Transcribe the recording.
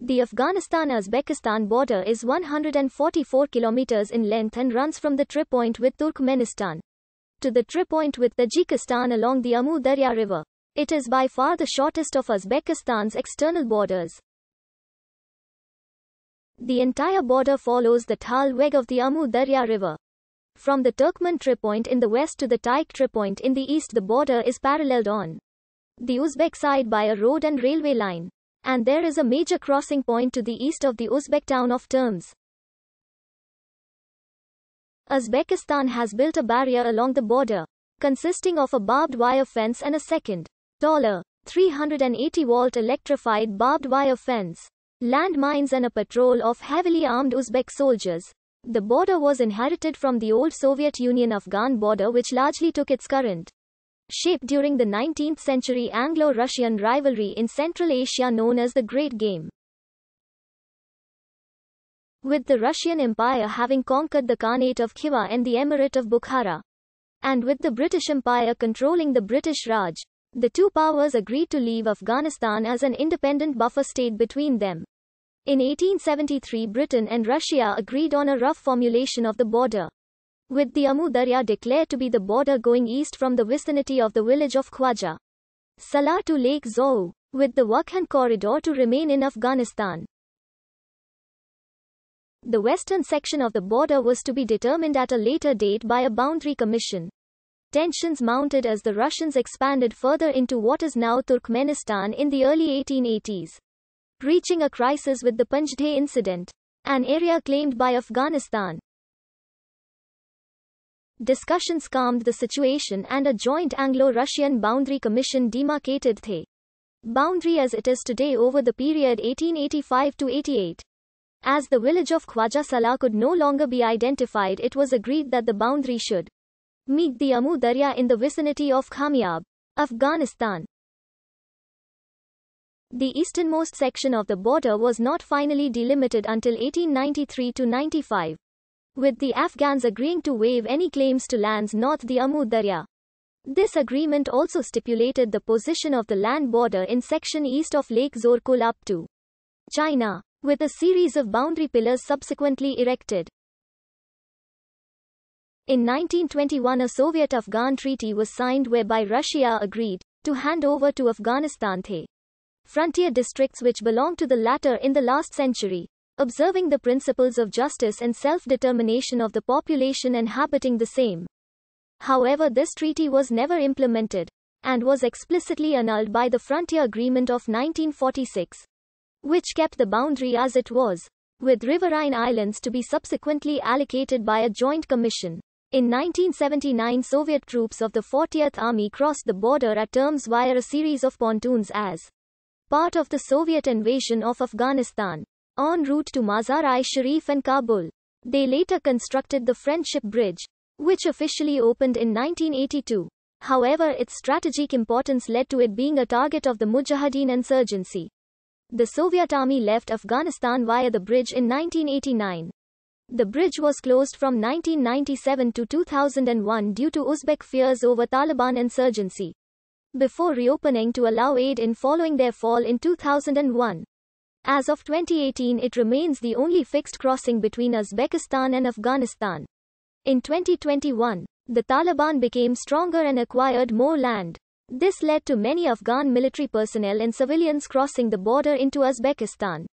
The Afghanistan-Uzbekistan border is 144 kilometers in length and runs from the trip point with Turkmenistan to the trip point with Tajikistan along the Amu Darya River. It is by far the shortest of Uzbekistan's external borders. The entire border follows the Thal Weg of the Amu Darya River. From the Turkmen trip point in the west to the Taik trip point in the east the border is paralleled on the Uzbek side by a road and railway line. And there is a major crossing point to the east of the Uzbek town of Terms. Uzbekistan has built a barrier along the border, consisting of a barbed wire fence and a second, taller, 380 volt electrified barbed wire fence, landmines, and a patrol of heavily armed Uzbek soldiers. The border was inherited from the old Soviet Union Afghan border, which largely took its current Shaped during the 19th century Anglo-Russian rivalry in Central Asia known as the Great Game. With the Russian Empire having conquered the Khanate of Khiva and the Emirate of Bukhara, and with the British Empire controlling the British Raj, the two powers agreed to leave Afghanistan as an independent buffer state between them. In 1873 Britain and Russia agreed on a rough formulation of the border with the Amu Darya declared to be the border going east from the vicinity of the village of Khwaja. Salah to Lake Zou, with the Wakhan corridor to remain in Afghanistan. The western section of the border was to be determined at a later date by a boundary commission. Tensions mounted as the Russians expanded further into what is now Turkmenistan in the early 1880s, reaching a crisis with the Panjdeh incident, an area claimed by Afghanistan. Discussions calmed the situation and a joint Anglo-Russian boundary commission demarcated the boundary as it is today over the period 1885 to 88. As the village of Khwaja Salah could no longer be identified, it was agreed that the boundary should meet the Amu Darya in the vicinity of Khamiab, Afghanistan. The easternmost section of the border was not finally delimited until 1893 to 95 with the Afghans agreeing to waive any claims to lands north the Amud Darya. This agreement also stipulated the position of the land border in section east of Lake Zorkul up to China, with a series of boundary pillars subsequently erected. In 1921 a Soviet-Afghan treaty was signed whereby Russia agreed to hand over to Afghanistan the frontier districts which belonged to the latter in the last century observing the principles of justice and self-determination of the population inhabiting the same. However this treaty was never implemented, and was explicitly annulled by the Frontier Agreement of 1946, which kept the boundary as it was, with riverine islands to be subsequently allocated by a joint commission. In 1979 Soviet troops of the 40th Army crossed the border at terms via a series of pontoons as part of the Soviet invasion of Afghanistan en route to Mazar-i Sharif and Kabul. They later constructed the Friendship Bridge, which officially opened in 1982. However, its strategic importance led to it being a target of the Mujahideen insurgency. The Soviet army left Afghanistan via the bridge in 1989. The bridge was closed from 1997 to 2001 due to Uzbek fears over Taliban insurgency. Before reopening to allow aid in following their fall in 2001. As of 2018 it remains the only fixed crossing between Uzbekistan and Afghanistan. In 2021, the Taliban became stronger and acquired more land. This led to many Afghan military personnel and civilians crossing the border into Uzbekistan.